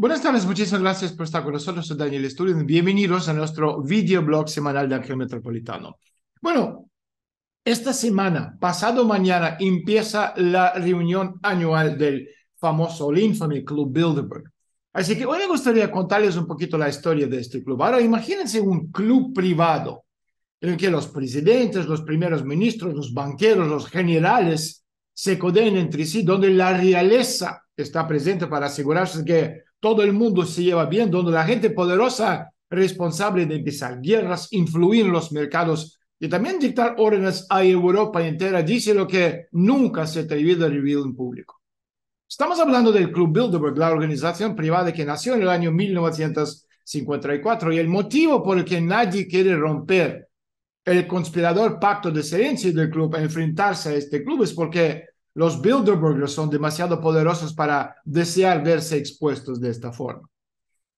Buenas tardes, muchísimas gracias por estar con nosotros. Soy Daniel Estudin. Bienvenidos a nuestro videoblog semanal de Ángel Metropolitano. Bueno, esta semana, pasado mañana, empieza la reunión anual del famoso, el Club Bilderberg. Así que hoy me gustaría contarles un poquito la historia de este club. Ahora imagínense un club privado en el que los presidentes, los primeros ministros, los banqueros, los generales se coden entre sí, donde la realeza está presente para asegurarse que todo el mundo se lleva bien, donde la gente poderosa responsable de empezar guerras, influir en los mercados y también dictar órdenes a Europa entera, dice lo que nunca se atrevido a revelar en público. Estamos hablando del Club Bilderberg, la organización privada que nació en el año 1954 y el motivo por el que nadie quiere romper el conspirador pacto de silencio del club, a enfrentarse a este club, es porque los Bilderbergers son demasiado poderosos para desear verse expuestos de esta forma.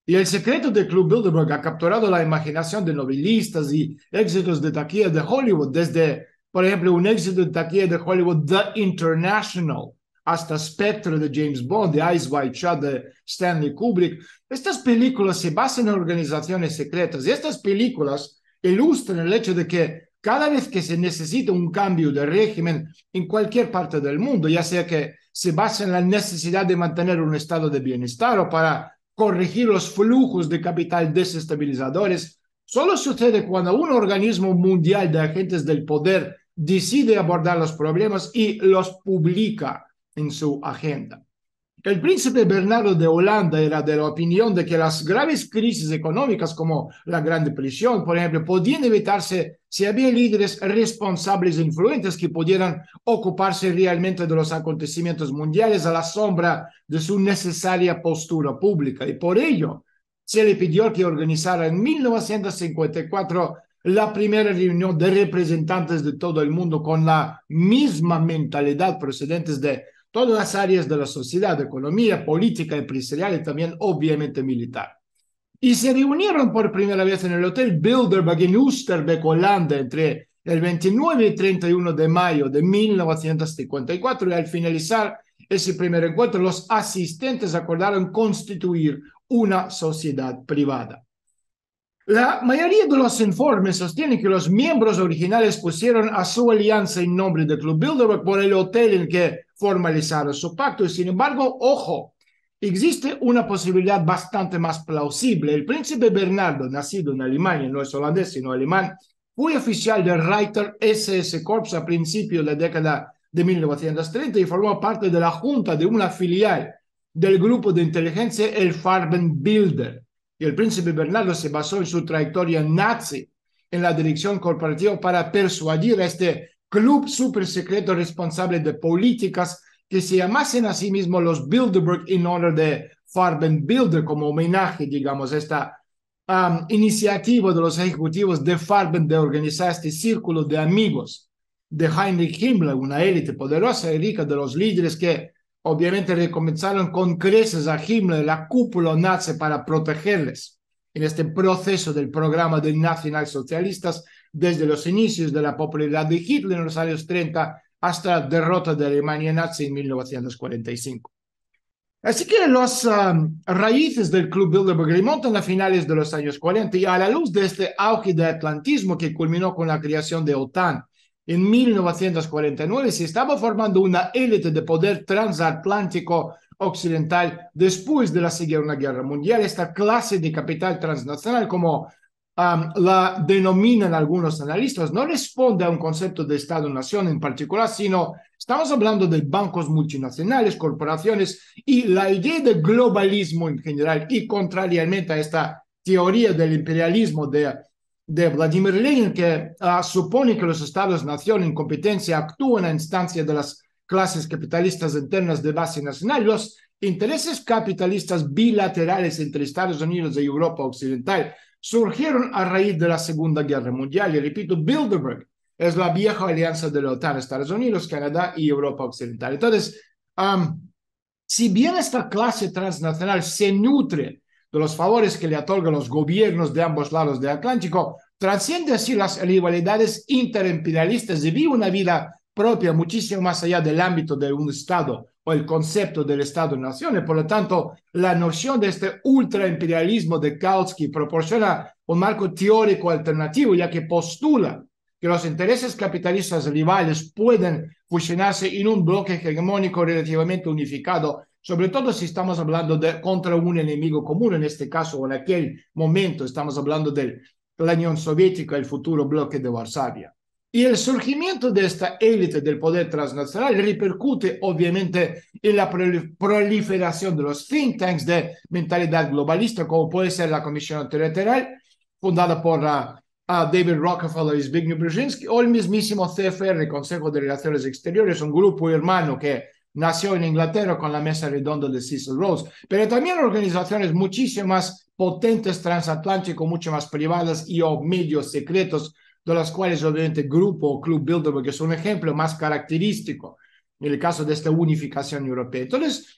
Y el secreto del Club Bilderberg ha capturado la imaginación de novelistas y éxitos de taquilla de Hollywood, desde, por ejemplo, un éxito de taquilla de Hollywood, The International, hasta Spectre de James Bond, The Eyes White Shot de Stanley Kubrick. Estas películas se basan en organizaciones secretas y estas películas ilustran el hecho de que cada vez que se necesita un cambio de régimen en cualquier parte del mundo, ya sea que se base en la necesidad de mantener un estado de bienestar o para corregir los flujos de capital desestabilizadores, solo sucede cuando un organismo mundial de agentes del poder decide abordar los problemas y los publica en su agenda. El príncipe Bernardo de Holanda era de la opinión de que las graves crisis económicas como la Gran Depresión, por ejemplo, podían evitarse si había líderes responsables e influentes que pudieran ocuparse realmente de los acontecimientos mundiales a la sombra de su necesaria postura pública. Y por ello se le pidió que organizara en 1954 la primera reunión de representantes de todo el mundo con la misma mentalidad procedentes de todas las áreas de la sociedad, economía, política, empresarial y también obviamente militar. Y se reunieron por primera vez en el Hotel Bilderberg en Usterbeck, Holanda, entre el 29 y 31 de mayo de 1954 y al finalizar ese primer encuentro, los asistentes acordaron constituir una sociedad privada. La mayoría de los informes sostienen que los miembros originales pusieron a su alianza en nombre del Club Bilderberg por el hotel en que formalizar su pacto. Y sin embargo, ojo, existe una posibilidad bastante más plausible. El príncipe Bernardo, nacido en Alemania, no es holandés, sino alemán, fue oficial del Reiter SS Corps a principios de la década de 1930 y formó parte de la junta de una filial del grupo de inteligencia el Farbenbilder. Y el príncipe Bernardo se basó en su trayectoria nazi en la dirección corporativa para persuadir a este club super secreto responsable de políticas que se llamasen a sí mismos los Bilderberg en honor de Farben Bilder, como homenaje, digamos, a esta iniciativa de los ejecutivos de Farben de organizar este círculo de amigos de Heinrich Himmler, una élite poderosa y rica de los líderes que obviamente recomenzaron con creces a Himmler la cúpula nazi para protegerles en este proceso del programa de nacionalsocialistas desde los inicios de la popularidad de Hitler en los años 30 hasta la derrota de Alemania nazi en 1945. Así que las um, raíces del Club Bilderberg remontan a finales de los años 40 y a la luz de este auge de atlantismo que culminó con la creación de OTAN en 1949, se estaba formando una élite de poder transatlántico occidental después de la Segunda Guerra Mundial. Esta clase de capital transnacional como la denominan algunos analistas, no responde a un concepto de Estado-nación en particular, sino estamos hablando de bancos multinacionales, corporaciones y la idea de globalismo en general y contrariamente a esta teoría del imperialismo de, de Vladimir Lenin que ah, supone que los estados-nación en competencia actúan a instancia de las clases capitalistas internas de base nacional, los intereses capitalistas bilaterales entre Estados Unidos y Europa Occidental surgieron a raíz de la Segunda Guerra Mundial. Y repito, Bilderberg es la vieja alianza de la OTAN, Estados Unidos, Canadá y Europa Occidental. Entonces, si bien esta clase transnacional se nutre de los favores que le otorgan los gobiernos de ambos lados del Atlántico, trasciende así las rivalidades interimperialistas y vive una vida propia, muchísimo más allá del ámbito de un Estado o el concepto del Estado-nación. Por lo tanto, la noción de este ultraimperialismo de Kautsky proporciona un marco teórico alternativo, ya que postula que los intereses capitalistas rivales pueden fusionarse en un bloque hegemónico relativamente unificado, sobre todo si estamos hablando de contra un enemigo común, en este caso o en aquel momento estamos hablando de la Unión Soviética, el futuro bloque de Varsovia. Y el surgimiento de esta élite del poder transnacional repercute obviamente en la proliferación de los think tanks de mentalidad globalista, como puede ser la Comisión Territorial, fundada por ah, ah, David Rockefeller y Zbigniew Brzezinski, o el mismísimo CFR, Consejo de Relaciones Exteriores, un grupo hermano que nació en Inglaterra con la mesa redonda de Cecil Rhodes, pero también organizaciones muchísimas potentes transatlánticas, mucho más privadas y o medios secretos de las cuales obviamente Grupo o Club Bilderberg es un ejemplo más característico en el caso de esta unificación europea. Entonces,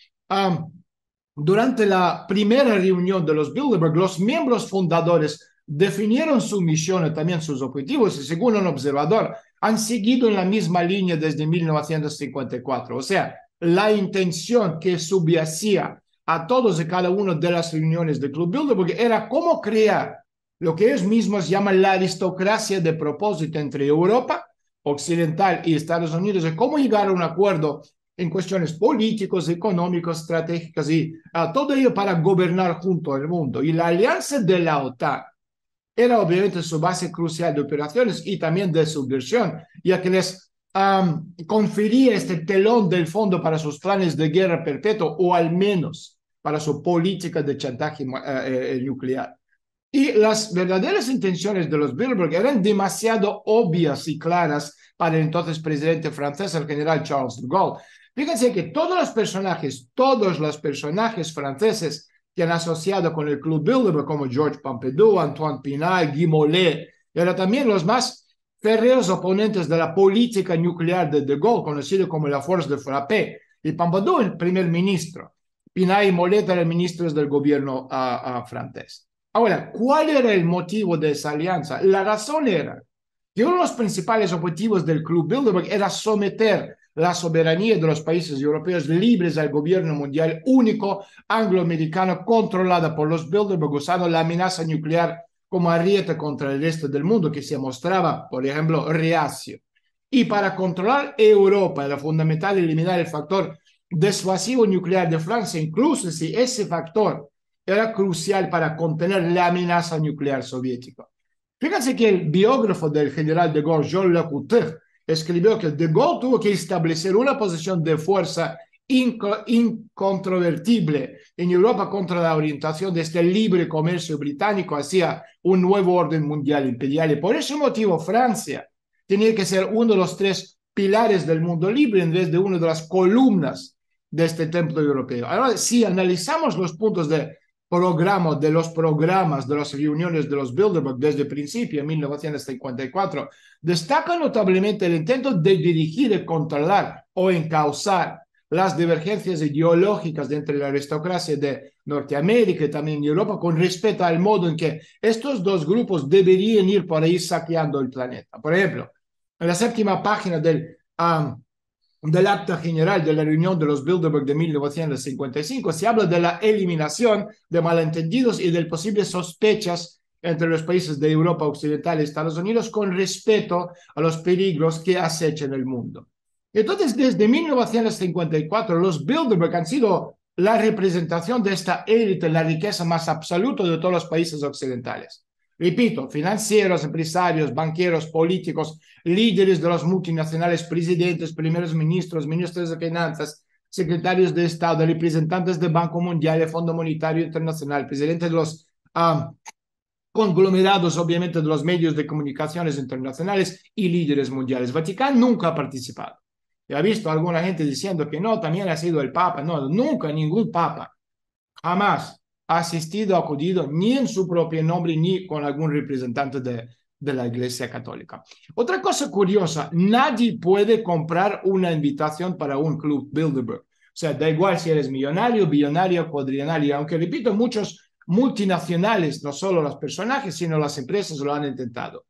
durante la primera reunión de los Bilderberg, los miembros fundadores definieron su misión y también sus objetivos y según un observador, han seguido en la misma línea desde 1954. O sea, la intención que subyacía a todos y cada uno de las reuniones del Club Bilderberg era cómo crear lo que ellos mismos llaman la aristocracia de propósito entre Europa Occidental y Estados Unidos, de cómo llegar a un acuerdo en cuestiones políticas, económicas, estratégicas y ah, todo ello para gobernar junto al mundo. Y la alianza de la OTAN era obviamente su base crucial de operaciones y también de subversión, ya que les confería este telón del fondo para sus planes de guerra perpetua o al menos para su política de chantaje eh, eh, nuclear. Y las verdaderas intenciones de los Bilderberg eran demasiado obvias y claras para el entonces presidente francés, el general Charles de Gaulle. Fíjense que todos los personajes, todos los personajes franceses que han asociado con el Club Bilderberg, como George Pompidou, Antoine Pinay, Guy Mollet, eran también los más férreos oponentes de la política nuclear de De Gaulle, conocido como la Force de Frappé, y Pompidou el primer ministro. Pinay y Mollet eran ministros del gobierno ah, ah, francés. Ahora, ¿cuál era el motivo de esa alianza? La razón era que uno de los principales objetivos del Club Bilderberg era someter la soberanía de los países europeos libres al gobierno mundial único angloamericano controlada por los Bilderberg usando la amenaza nuclear como arrieta contra el resto del mundo que se mostraba, por ejemplo, reacio. Y para controlar Europa era fundamental eliminar el factor disuasivo nuclear de Francia, incluso si ese factor era crucial para contener la amenaza nuclear soviética. Fíjense que el biógrafo del general de Gaulle, Jean Lacouture, escribió que de Gaulle tuvo que establecer una posición de fuerza incontrovertible en Europa contra la orientación de este libre comercio británico hacia un nuevo orden mundial imperial. Y por ese motivo, Francia tenía que ser uno de los tres pilares del mundo libre en vez de una de las columnas de este templo europeo. Ahora, si analizamos los puntos de programa de los programas, de las reuniones de los Bilderberg desde principio, en 1954, destaca notablemente el intento de dirigir y controlar o encauzar las divergencias ideológicas entre la aristocracia de Norteamérica y también Europa con respecto al modo en que estos dos grupos deberían ir por ahí saqueando el planeta. Por ejemplo, en la séptima página del um, del acta general de la reunión de los Bilderberg de 1955 se habla de la eliminación de malentendidos y de posibles sospechas entre los países de Europa Occidental y Estados Unidos con respecto a los peligros que acechan el mundo. Entonces, desde 1954, los Bilderberg han sido la representación de esta élite, la riqueza más absoluta de todos los países occidentales. Repito, financieros, empresarios, banqueros, políticos, líderes de las multinacionales, presidentes, primeros ministros, ministros de finanzas, secretarios de Estado, representantes del Banco Mundial, del Fondo Monetario Internacional, presidentes de los ah, conglomerados, obviamente, de los medios de comunicaciones internacionales y líderes mundiales. Vaticano nunca ha participado. y ha visto alguna gente diciendo que no, también ha sido el Papa. No, nunca ningún Papa. Jamás asistido, acudido, ni en su propio nombre, ni con algún representante de, la Iglesia Católica. Otra cosa curiosa, nadie puede comprar una invitación para un club Bilderberg. O sea, da igual si eres millonario, billonario, cuadrillonario, aunque repito, muchos multinacionales, no solo los personajes, sino las empresas lo han intentado.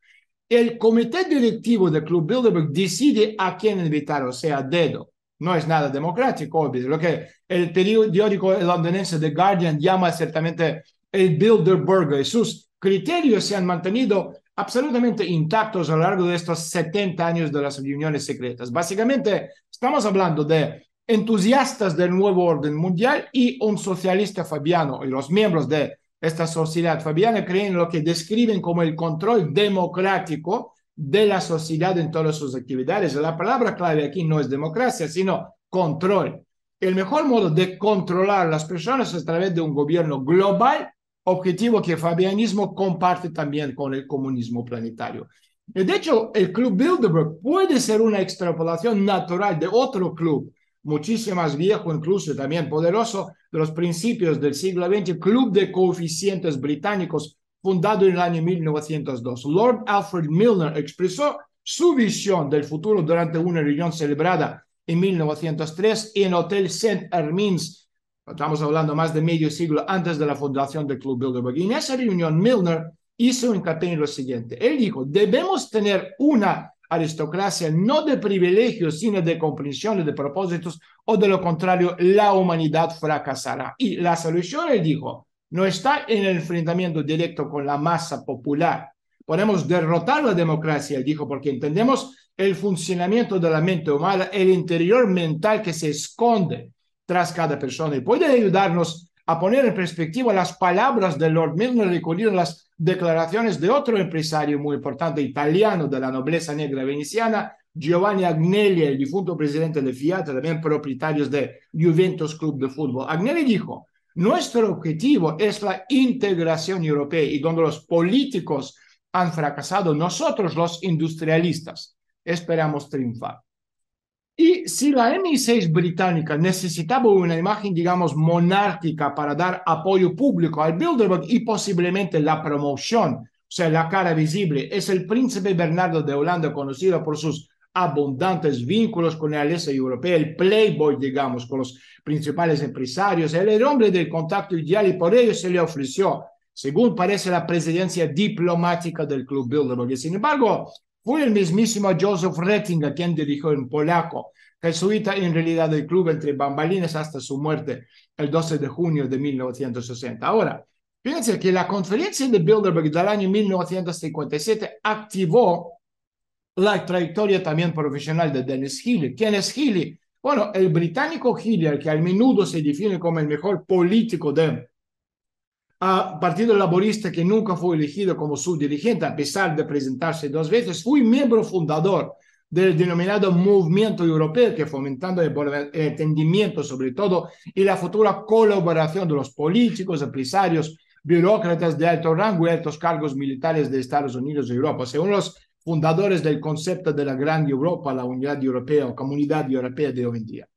El comité directivo del Club Bilderberg decide a quién invitar, o sea, dedo no es nada democrático, obvio. Lo que el periódico londinense The Guardian llama ciertamente el Bilderberg y sus criterios se han mantenido absolutamente intactos a lo largo de estos 70 años de las reuniones secretas. Básicamente, estamos hablando de entusiastas del nuevo orden mundial y un socialista fabiano. Y los miembros de esta sociedad fabiana creen lo que describen como el control democrático de la sociedad en todas sus actividades. La palabra clave aquí no es democracia, sino control. El mejor modo de controlar las personas es a través de un gobierno global, objetivo que Fabianismo comparte también con el comunismo planetario. De hecho, el Club Bilderberg puede ser una extrapolación natural de otro club, muchísimo más viejo, incluso también poderoso, de los principios del siglo XX, Club de Coeficientes Británicos, fundado en el año 1902. Lord Alfred Milner expresó su visión del futuro durante una reunión celebrada en 1903 en Hotel St. Hermines. Estamos hablando más de medio siglo antes de la fundación del Club Bilderberg. Y en esa reunión, Milner hizo hincapié en lo siguiente. Él dijo, debemos tener una aristocracia no de privilegios, sino de comprensiones, de propósitos, o de lo contrario, la humanidad fracasará. Y la solución, él dijo, no está en el enfrentamiento directo con la masa popular. Podemos derrotar la democracia, dijo, porque entendemos el funcionamiento de la mente humana, el interior mental que se esconde tras cada persona y puede ayudarnos a poner en perspectiva las palabras de Lord Milner recurrir las declaraciones de otro empresario muy importante italiano de la nobleza negra veneciana, Giovanni Agnelli, el difunto presidente de Fiat, también propietario de Juventus Club de Fútbol. Agnelli dijo, nuestro objetivo es la integración europea y donde los políticos han fracasado, nosotros los industrialistas esperamos triunfar. Y si la MI6 británica necesitaba una imagen, digamos, monárquica para dar apoyo público al Bilderberg y posiblemente la promoción, o sea, la cara visible, es el príncipe Bernardo de Holanda, conocido por sus abundantes vínculos con la alianza europea, el playboy, digamos, con los principales empresarios, era el hombre del contacto ideal y por ello se le ofreció, según parece, la presidencia diplomática del Club Bilderberg. Sin embargo, fue el mismísimo Joseph Rettinger quien dirigió en polaco, jesuita en realidad del club entre bambalinas hasta su muerte el 12 de junio de 1960. Ahora, fíjense que la conferencia de Bilderberg del año 1957 activó la trayectoria también profesional de Dennis Healy. ¿Quién es Healy? Bueno, el británico Healy, que al menudo se define como el mejor político del ah, Partido Laborista que nunca fue elegido como su dirigente, a pesar de presentarse dos veces, fue miembro fundador del denominado movimiento europeo que fomentando el entendimiento sobre todo y la futura colaboración de los políticos, empresarios, burócratas de alto rango y altos cargos militares de Estados Unidos y Europa. Según los fundadores del concepto de la Gran Europa, la Unidad Europea o Comunidad Europea de hoy en día.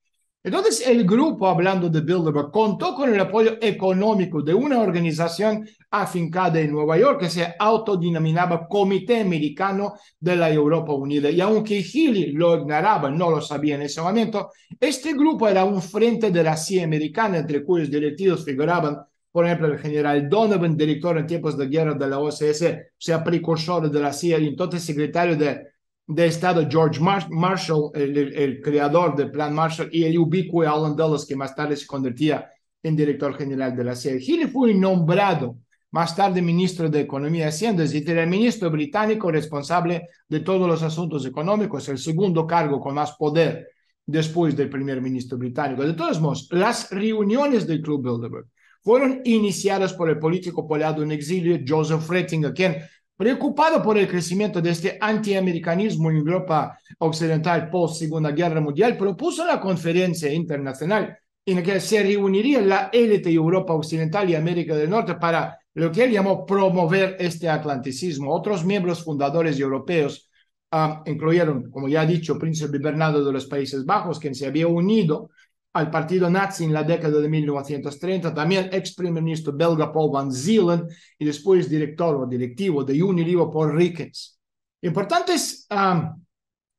Entonces, el grupo, hablando de Bilderberg, contó con el apoyo económico de una organización afincada en Nueva York que se autodenominaba Comité Americano de la Europa Unida. Y aunque hilly lo ignoraba, no lo sabía en ese momento, este grupo era un frente de la CIA americana, entre cuyos directivos figuraban por ejemplo, el general Donovan, director en tiempos de guerra de la OSS, sea, precursor de la CIA y entonces secretario de, de Estado George Marshall, el, creador del Plan Marshall, y el ubicuo Alan Dulles, que más tarde se convertía en director general de la CIA. Healy fue nombrado más tarde ministro de Economía y Hacienda, es era el ministro británico responsable de todos los asuntos económicos, el segundo cargo con más poder después del primer ministro británico. De todos modos, las reuniones del Club Bilderberg fueron iniciadas por el político polaco en exilio Joseph Rettinger, quien, preocupado por el crecimiento de este antiamericanismo en Europa Occidental post Segunda Guerra Mundial, propuso la conferencia internacional en la que se reuniría la élite de Europa Occidental y América del Norte para lo que él llamó promover este atlanticismo. Otros miembros fundadores europeos ah, incluyeron, como ya ha dicho, Príncipe Bernardo de los Países Bajos, quien se había unido al partido nazi en la década de 1930, también ex primer ministro belga Paul van Zielen y después director o directivo de Unilever Paul Rickens. Importantes um,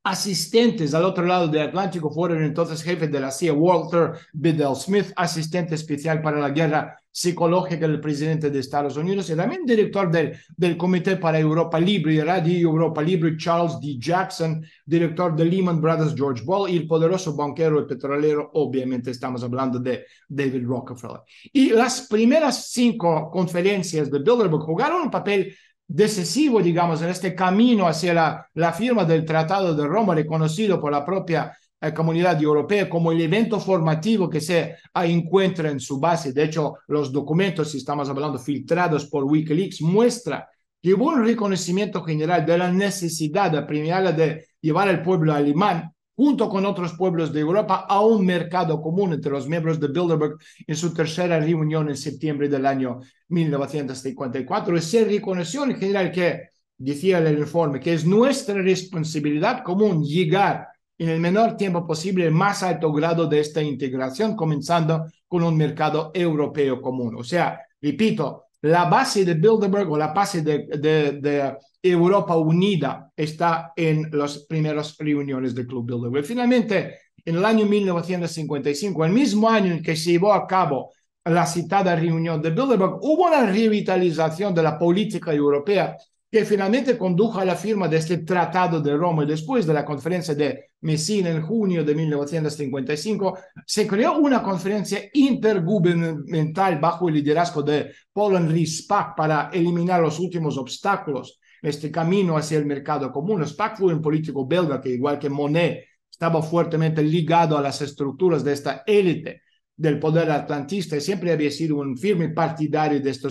asistentes al otro lado del Atlántico fueron entonces jefe de la CIA Walter Biddell Smith, asistente especial para la guerra psicológica del presidente de Estados Unidos y también director del, Comité para Europa Libre y Radio Europa Libre, Charles D. Jackson, director de Lehman Brothers, George Ball y el poderoso banquero y petrolero, obviamente estamos hablando de David Rockefeller. Y las primeras cinco conferencias de Bilderberg jugaron un papel decesivo digamos, en este camino hacia la, firma del Tratado de Roma, reconocido por la propia eh, comunidad europea como el evento formativo que se ah, encuentra en su base. De hecho, los documentos, si estamos hablando filtrados por Wikileaks, muestra que hubo un reconocimiento general de la necesidad de de llevar al pueblo alemán junto con otros pueblos de Europa, a un mercado común entre los miembros de Bilderberg en su tercera reunión en septiembre del año 1954. Y se reconoció en general que, decía el informe, que es nuestra responsabilidad común llegar en el menor tiempo posible al más alto grado de esta integración, comenzando con un mercado europeo común. O sea, repito, la base de Bilderberg o la base de, Europa Unida está en las primeras reuniones del Club Bilderberg. Finalmente, en el año 1955, el mismo año en que se llevó a cabo la citada reunión de Bilderberg, hubo una revitalización de la política europea que finalmente condujo a la firma de este Tratado de Roma y después de la conferencia de Messina en junio de 1955, se creó una conferencia intergubernamental bajo el liderazgo de Paul-Henri Spack para eliminar los últimos obstáculos en este camino hacia el mercado común. Spack fue un político belga que, igual que Monet, estaba fuertemente ligado a las estructuras de esta élite del poder atlantista y siempre había sido un firme partidario de este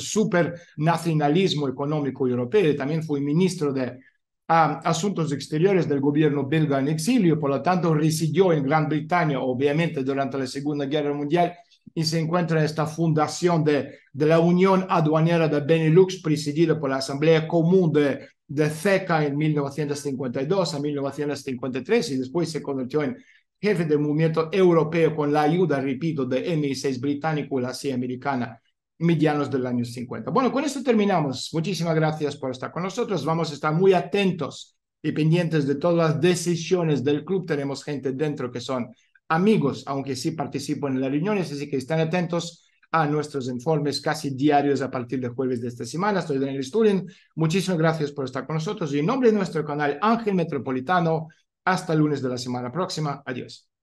nacionalismo económico europeo. Y también fue ministro de ah, Asuntos Exteriores del gobierno belga en exilio, por lo tanto residió en Gran Bretaña, obviamente, durante la Segunda Guerra Mundial y se encuentra esta fundación de, de la Unión Aduanera de Benelux, presidida por la Asamblea Común de, de CECA en 1952 a 1953 y después se convirtió en jefe del movimiento europeo con la ayuda, repito, de mi 6 británico y la CIA americana, medianos del año 50. Bueno, con esto terminamos. Muchísimas gracias por estar con nosotros. Vamos a estar muy atentos y pendientes de todas las decisiones del club. Tenemos gente dentro que son amigos, aunque sí participan en las reuniones, así que estén atentos a nuestros informes casi diarios a partir de jueves de esta semana. Soy Daniel Sturin. Muchísimas gracias por estar con nosotros. Y en nombre de nuestro canal Ángel Metropolitano, hasta lunes de la semana próxima. Adiós.